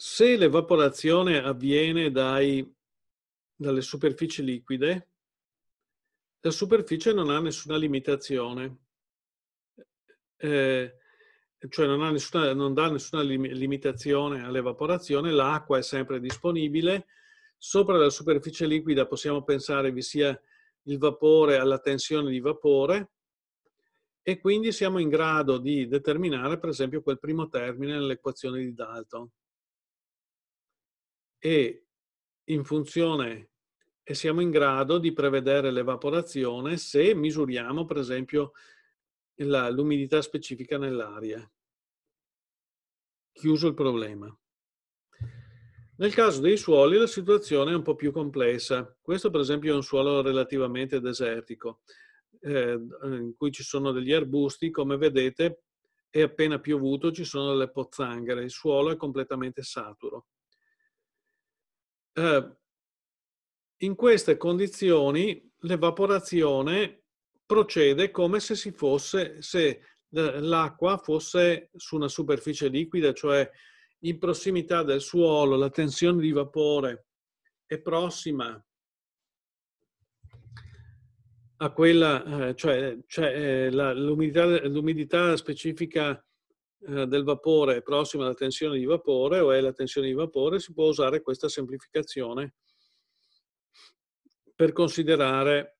se l'evaporazione avviene dai, dalle superfici liquide, la superficie non ha nessuna limitazione, eh, eh cioè non, ha nessuna, non dà nessuna limitazione all'evaporazione, l'acqua è sempre disponibile, sopra la superficie liquida possiamo pensare vi sia il vapore alla tensione di vapore e quindi siamo in grado di determinare per esempio quel primo termine nell'equazione di Dalton e in funzione e siamo in grado di prevedere l'evaporazione se misuriamo per esempio l'umidità specifica nell'aria. Chiuso il problema. Nel caso dei suoli la situazione è un po' più complessa. Questo per esempio è un suolo relativamente desertico, eh, eh in cui ci sono degli arbusti, come vedete, è appena piovuto, ci sono delle pozzanghere, il suolo è completamente saturo eh, in queste condizioni l'evaporazione procede come se, si fosse, se l'acqua fosse su una superficie liquida, cioè in prossimità del suolo, la tensione di vapore è prossima a quella, eh, cioè, cioè eh, l'umidità, l'umidità specifica eh, del vapore è prossima alla tensione di vapore o è la tensione di vapore, si può usare questa semplificazione per considerare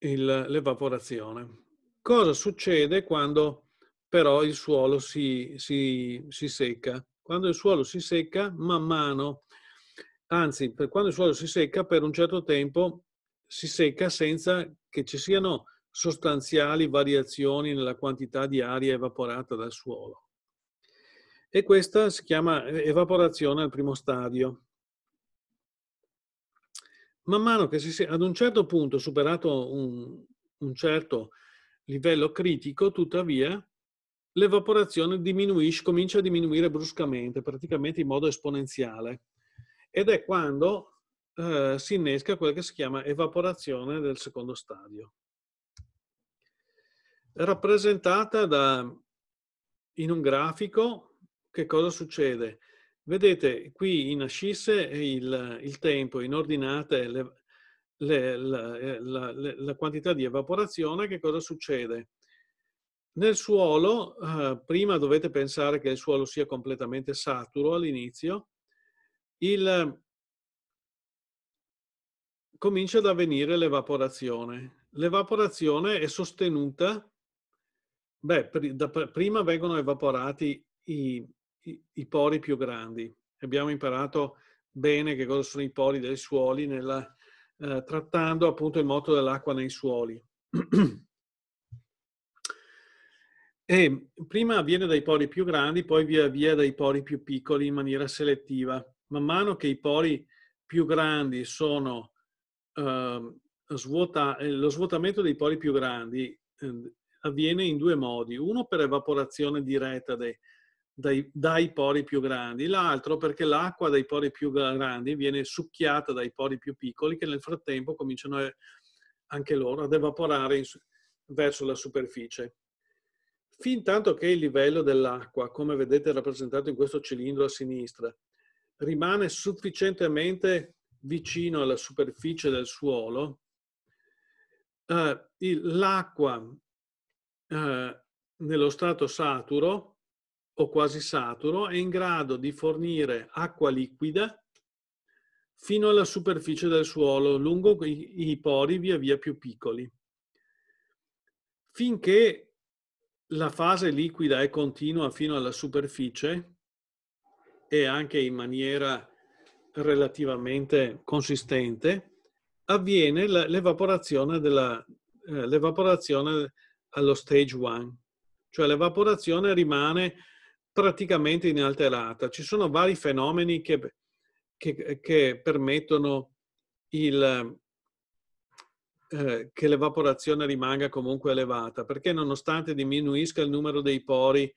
l'evaporazione. Cosa succede quando però il suolo si, si, si, secca? Quando il suolo si secca, man mano, anzi, per quando il suolo si secca, per un certo tempo si secca senza che ci siano sostanziali variazioni nella quantità di aria evaporata dal suolo. E questa si chiama eh, evaporazione al primo stadio. Man mano che si, ad un certo punto superato un, un certo livello critico, tuttavia, l'evaporazione diminuisce, comincia a diminuire bruscamente, praticamente in modo esponenziale. Ed è quando eh, si innesca quella che si chiama evaporazione del secondo stadio rappresentata da, in un grafico, che cosa succede? Vedete qui in ascisse il, il tempo, in ordinate le, le, la, eh, la, la, quantità di evaporazione, che cosa succede? Nel suolo, eh, prima dovete pensare che il suolo sia completamente saturo all'inizio, il, comincia ad avvenire l'evaporazione. L'evaporazione è sostenuta Beh, pr- da, prima vengono evaporati i, i, i, pori più grandi. Abbiamo imparato bene che cosa sono i pori dei suoli nella, eh, trattando appunto il moto dell'acqua nei suoli. E prima avviene dai pori più grandi, poi via via dai pori più piccoli in maniera selettiva. Man mano che i pori più grandi sono ehm, eh, svuota, lo svuotamento dei pori più grandi eh, avviene in due modi, uno per evaporazione diretta dei, dai, dai, pori più grandi, l'altro perché l'acqua dai pori più grandi viene succhiata dai pori più piccoli che nel frattempo cominciano a, anche loro ad evaporare in, verso la superficie. Fin tanto che il livello dell'acqua, come vedete rappresentato in questo cilindro a sinistra, rimane sufficientemente vicino alla superficie del suolo, eh, l'acqua eh, nello stato saturo o quasi saturo è in grado di fornire acqua liquida fino alla superficie del suolo lungo i, pori via via più piccoli. Finché la fase liquida è continua fino alla superficie e anche in maniera relativamente consistente, avviene l'evaporazione della, eh, l'evaporazione allo stage 1, cioè l'evaporazione rimane praticamente inalterata. Ci sono vari fenomeni che, che, che permettono il, eh, che l'evaporazione rimanga comunque elevata, perché nonostante diminuisca il numero dei pori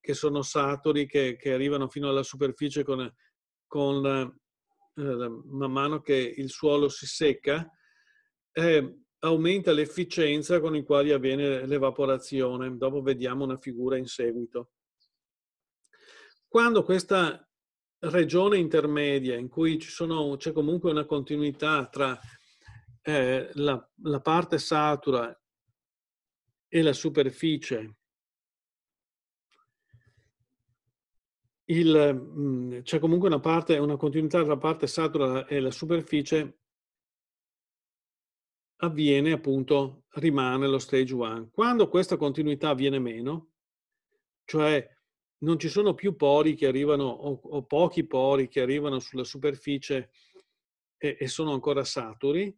che sono saturi, che, che arrivano fino alla superficie con, con eh, man mano che il suolo si secca, eh, aumenta l'efficienza con i quali avviene l'evaporazione. Dopo vediamo una figura in seguito. Quando questa regione intermedia, in cui sono, c'è comunque una continuità tra eh, la, la parte satura e la superficie, Il, mm, c'è comunque una, parte, una continuità tra la parte satura e la superficie, avviene appunto, rimane lo stage 1. Quando questa continuità viene meno, cioè non ci sono più pori che arrivano o, o pochi pori che arrivano sulla superficie e, e sono ancora saturi,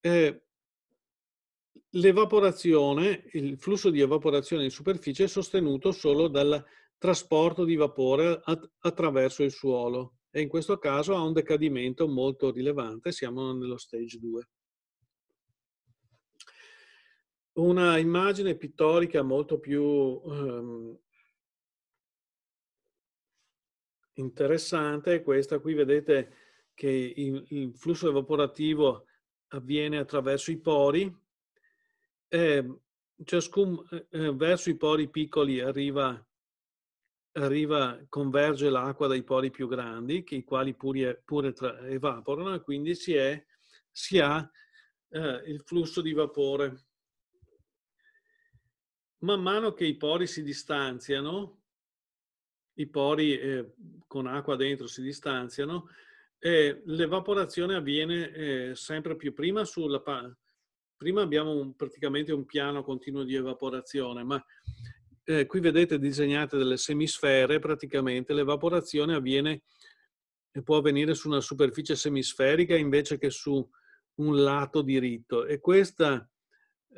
eh, l'evaporazione, il flusso di evaporazione in superficie è sostenuto solo dal trasporto di vapore att attraverso il suolo e in questo caso ha un decadimento molto rilevante, siamo nello stage 2 una immagine pittorica molto più um, interessante è questa. Qui vedete che il, il flusso evaporativo avviene attraverso i pori. Ehm, eh, ciascun eh, verso i pori piccoli arriva, arriva converge l'acqua dai pori più grandi, che, i quali pure, pure tra, evaporano, e quindi si, è, si ha eh, il flusso di vapore man mano che i pori si distanziano, i pori eh, con acqua dentro si distanziano, eh, l'evaporazione avviene eh, sempre più prima sulla pa- prima abbiamo un, praticamente un piano continuo di evaporazione, ma eh, qui vedete disegnate delle semisfere, praticamente l'evaporazione avviene e può avvenire su una superficie semisferica invece che su un lato diritto e questa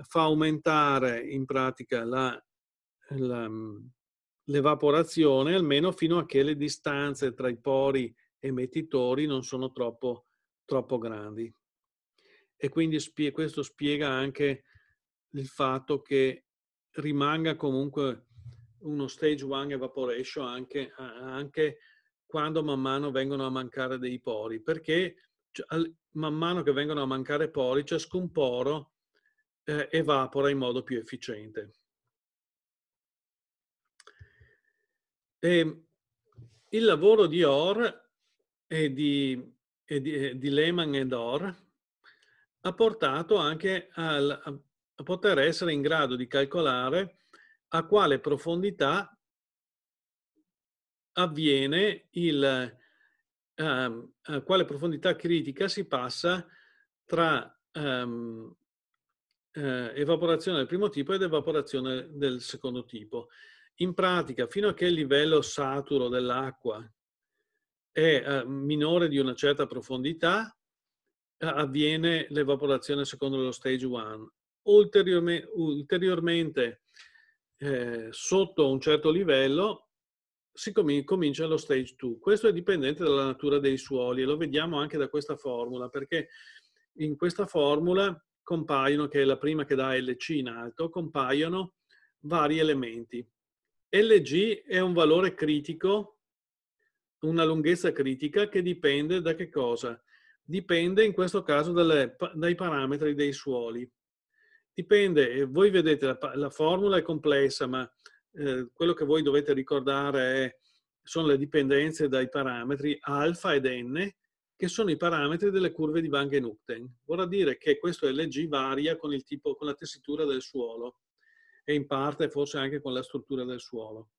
fa aumentare in pratica la, la, mm, l'evaporazione almeno fino a che le distanze tra i pori emettitori non sono troppo, troppo grandi. E quindi spie- questo spiega anche il fatto che rimanga comunque uno stage one evaporation anche, anche quando man mano vengono a mancare dei pori, perché cioè, man mano che vengono a mancare pori, ciascun poro eh, evapora in modo più efficiente. E ehm, il lavoro di Orr e di, e di, di Lehman ed Orr ha portato anche al, a poter essere in grado di calcolare a quale profondità avviene il, um, a quale profondità critica si passa tra um, eh, evaporazione del primo tipo ed evaporazione del secondo tipo. In pratica, fino a che il livello saturo dell'acqua è eh, minore di una certa profondità, eh, avviene l'evaporazione secondo lo stage 1. Ulteriorme, ulteriormente, eh, sotto un certo livello, si com comincia lo stage 2. Questo è dipendente dalla natura dei suoli e lo vediamo anche da questa formula, perché in questa formula compaiono, che è la prima che dà LC in alto, compaiono vari elementi. LG è un valore critico, una lunghezza critica che dipende da che cosa? Dipende in questo caso dalle, dai parametri dei suoli. Dipende, voi vedete la, la formula è complessa, ma eh, quello che voi dovete ricordare è, sono le dipendenze dai parametri alfa ed n, che sono i parametri delle curve di Van Genukten. Vorrà dire che questo LG varia con, tipo, con la tessitura del suolo e in parte forse anche con la struttura del suolo.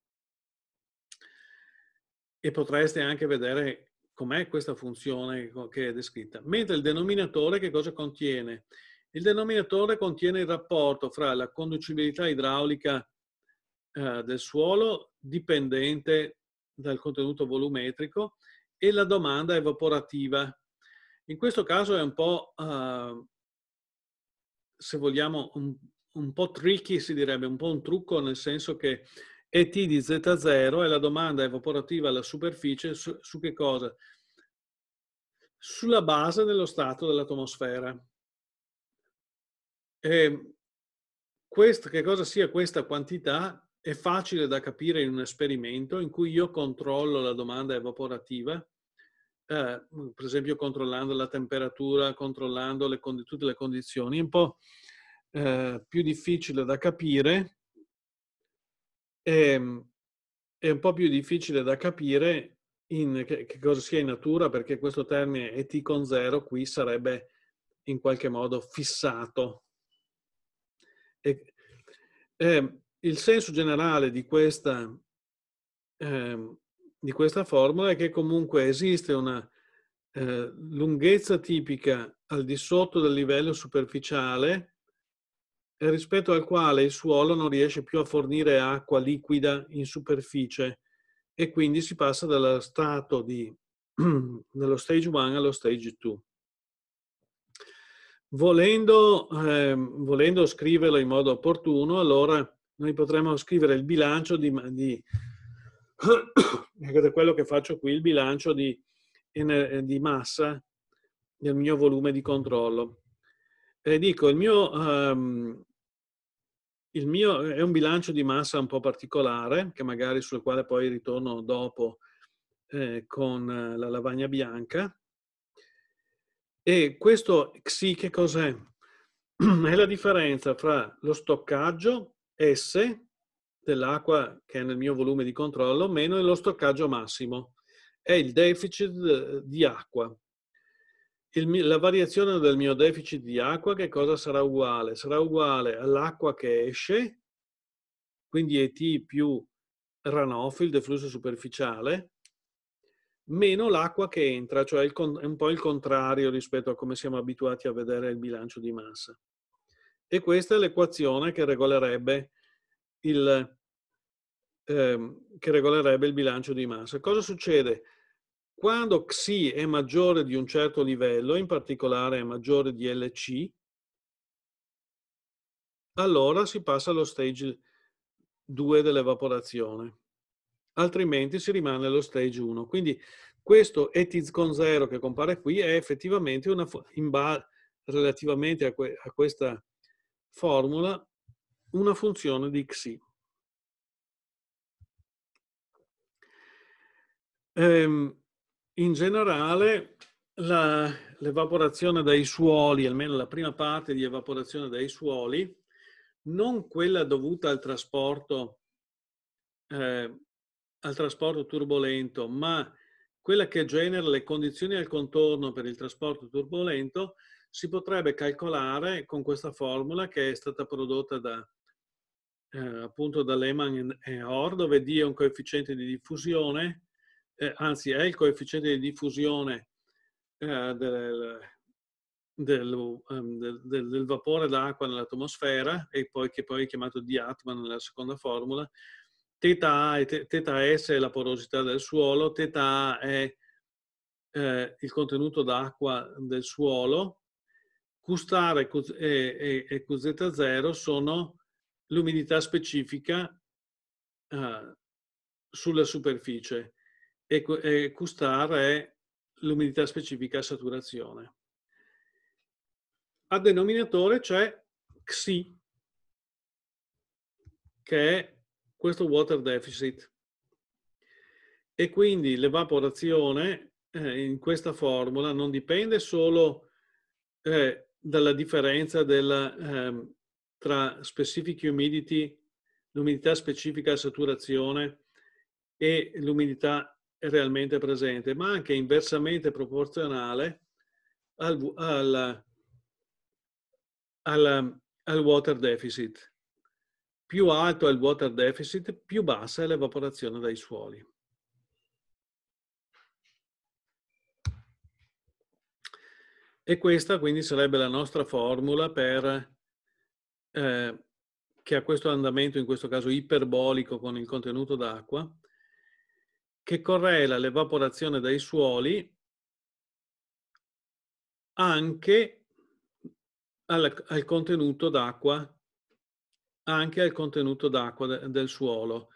E potreste anche vedere com'è questa funzione che è descritta. Mentre il denominatore che cosa contiene? Il denominatore contiene il rapporto fra la conducibilità idraulica eh, del suolo dipendente dal contenuto volumetrico e la domanda evaporativa. In questo caso è un po', uh, se vogliamo, un, un, po' tricky, si direbbe, un po' un trucco, nel senso che ET di Z0 è la domanda evaporativa alla superficie su, su che cosa? Sulla base dello stato dell'atmosfera. E questa, che cosa sia questa quantità è facile da capire in un esperimento in cui io controllo la domanda evaporativa, eh, mm, per esempio controllando la temperatura, controllando le tutte le condizioni, è un po' eh, più difficile da capire, è, ehm, è, un po' più difficile da capire in, che, che, cosa sia in natura, perché questo termine ET con zero qui sarebbe in qualche modo fissato. E, eh, il senso generale di questa, eh, di questa formula è che comunque esiste una eh, lunghezza tipica al di sotto del livello superficiale eh, rispetto al quale il suolo non riesce più a fornire acqua liquida in superficie e quindi si passa dallo stato di, dallo stage 1 allo stage 2. Volendo, eh, volendo scriverlo in modo opportuno, allora noi potremmo scrivere il bilancio di, di ecco, quello che faccio qui, il bilancio di, eh, di massa del mio volume di controllo. E dico, il mio, um, il mio è un bilancio di massa un po' particolare, che magari sul quale poi ritorno dopo eh, con eh, la lavagna bianca. E questo XI che cos'è? è la differenza fra lo stoccaggio S dell'acqua che è nel mio volume di controllo meno lo stoccaggio massimo. È il deficit eh, di acqua. Il, la variazione del mio deficit di acqua che cosa sarà uguale? Sarà uguale all'acqua che esce, quindi ET più runoff, il deflusso superficiale, meno l'acqua che entra, cioè è un po' il contrario rispetto a come siamo abituati a vedere il bilancio di massa. E questa è l'equazione che regolerebbe il, ehm, che regolerebbe il bilancio di massa. Cosa succede? Quando Xi è maggiore di un certo livello, in particolare è maggiore di LC, allora si passa allo stage 2 dell'evaporazione, altrimenti si rimane allo stage 1. Quindi questo ETIZ con 0 che compare qui è effettivamente una, in relativamente a, que, a, questa formula una funzione di xi. Ehm, in generale l'evaporazione dai suoli, almeno la prima parte di evaporazione dai suoli, non quella dovuta al trasporto, eh, al trasporto turbolento, ma quella che genera le condizioni al contorno per il trasporto turbolento, si potrebbe calcolare con questa formula che è stata prodotta da, eh, appunto da Lehmann e Orr, dove D è un coefficiente di diffusione, eh, anzi è il coefficiente di diffusione eh, del, del, um, del, del, vapore d'acqua nell'atmosfera e poi che poi è chiamato di atma nella seconda formula, teta A e teta S è la porosità del suolo, teta A è eh, il contenuto d'acqua del suolo, Q-star e, e, e QZ0 sono l'umidità specifica uh, sulla superficie e, e Q-star è l'umidità specifica a saturazione. A denominatore c'è XI, che è questo water deficit. E quindi l'evaporazione eh, in questa formula non dipende solo eh, dalla differenza della, eh, tra specific humidity, l'umidità specifica a saturazione e l'umidità realmente presente, ma anche inversamente proporzionale al, al, al, al water deficit. Più alto è il water deficit, più bassa è l'evaporazione dai suoli. E questa quindi sarebbe la nostra formula per, eh, che ha questo andamento, in questo caso iperbolico con il contenuto d'acqua, che correla l'evaporazione dai suoli anche al, al contenuto d'acqua anche al contenuto d'acqua del suolo.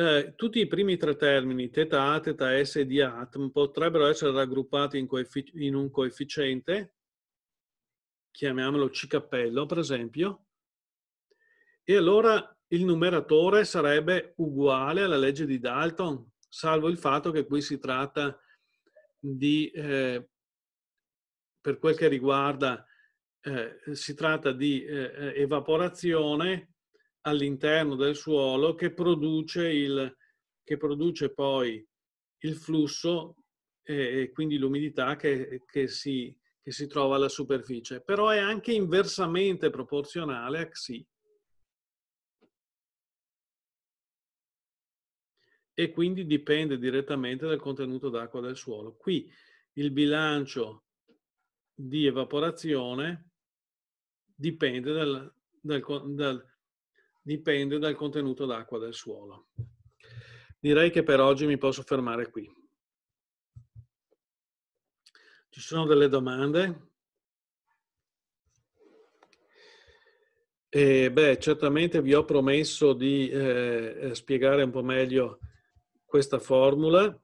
Eh, tutti i primi tre termini, θ A, θ S e dA, potrebbero essere raggruppati in, in un coefficiente, chiamiamolo C cappello per esempio, e allora il numeratore sarebbe uguale alla legge di Dalton, salvo il fatto che qui si tratta di, eh, per quel che riguarda, eh, si tratta di eh, eh, evaporazione all'interno del suolo che produce, il, che produce poi il flusso e, e quindi l'umidità che, che, si, che si trova alla superficie, però è anche inversamente proporzionale a Xi. E quindi dipende direttamente dal contenuto d'acqua del suolo. Qui il bilancio di evaporazione dipende dal, dal, dal, dipende dal contenuto d'acqua del suolo. Direi che per oggi mi posso fermare qui. Ci sono delle domande? Eh, beh, certamente vi ho promesso di eh, eh spiegare un po' meglio questa formula.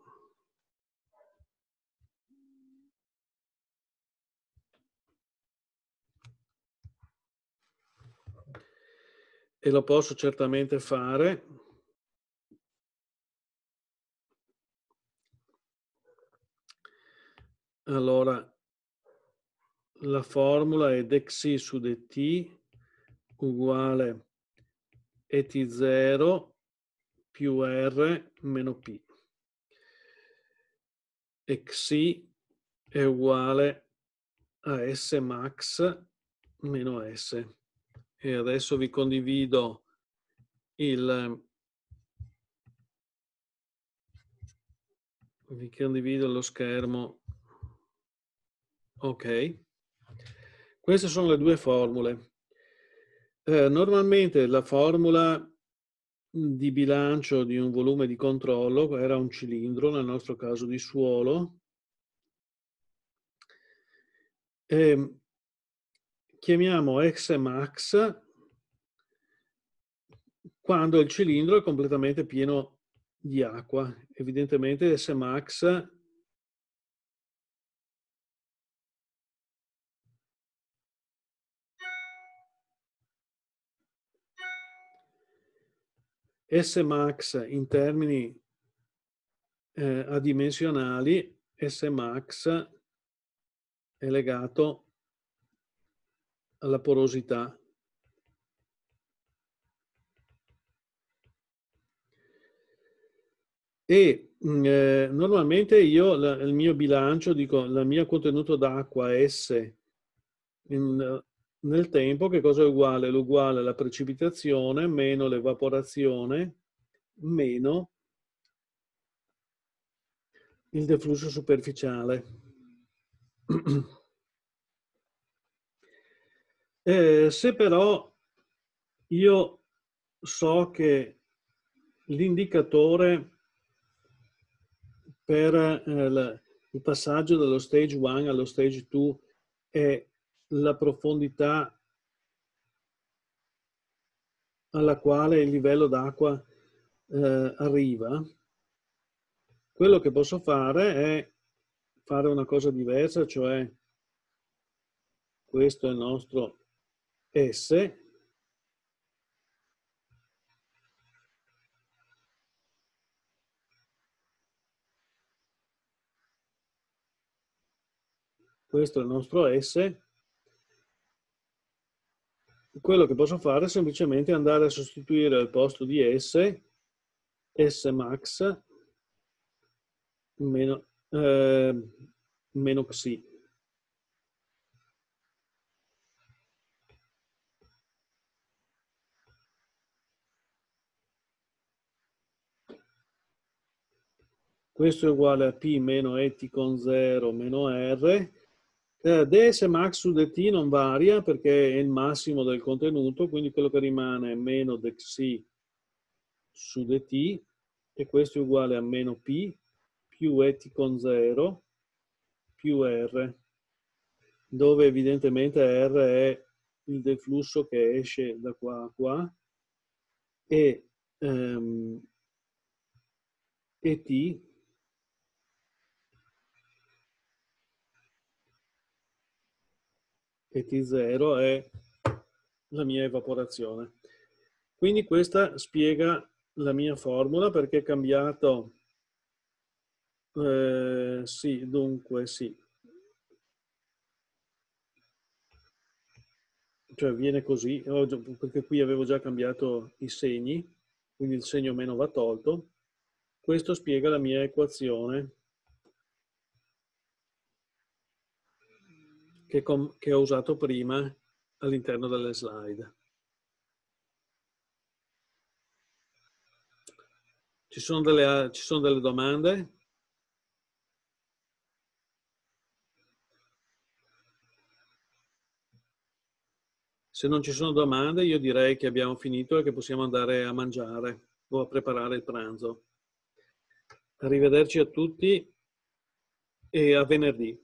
e lo posso certamente fare. Allora, la formula è dxi su dt uguale et0 più r meno p. xi è uguale a s max meno s e adesso vi condivido il vi condivido lo schermo ok queste sono le due formule eh, normalmente la formula di bilancio di un volume di controllo era un cilindro nel nostro caso di suolo e ehm, chiamiamo X max quando il cilindro è completamente pieno di acqua. Evidentemente S max S max in termini eh, adimensionali S max è legato alla porosità. E mm, eh, normalmente io la, il mio bilancio, dico, il mio contenuto d'acqua S in, nel tempo, che cosa è uguale? L'uguale alla precipitazione meno l'evaporazione meno il deflusso superficiale. Eh, se però io so che l'indicatore per eh, il passaggio dallo stage 1 allo stage 2 è la profondità alla quale il livello d'acqua eh, arriva, quello che posso fare è fare una cosa diversa, cioè questo è il nostro S questo è il nostro S quello che posso fare è semplicemente andare a sostituire al posto di S S max meno, eh, meno psi questo è uguale a P meno ET con 0 meno R, eh, DS max su dt non varia perché è il massimo del contenuto, quindi quello che rimane è meno dxi su dt e questo è uguale a meno p più et con 0 più r, dove evidentemente r è il deflusso che esce da qua a qua e um, ehm, et e T0 è la mia evaporazione. Quindi questa spiega la mia formula perché è cambiato, eh, sì, dunque sì, cioè viene così, perché qui avevo già cambiato i segni, quindi il segno meno va tolto, questo spiega la mia equazione che, che ho usato prima all'interno delle slide. Ci sono delle, ci sono delle domande? Se non ci sono domande, io direi che abbiamo finito e che possiamo andare a mangiare o a preparare il pranzo. Arrivederci a tutti e a venerdì.